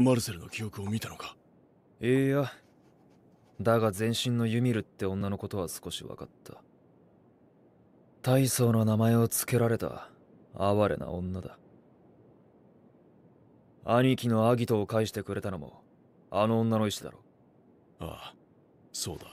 マルセルの記憶を見たのかいやだが全身のユミルって女のことは少し分かった大層の名前を付けられた哀れな女だ兄貴のアギトを返してくれたのもあの女の意志だろああそうだ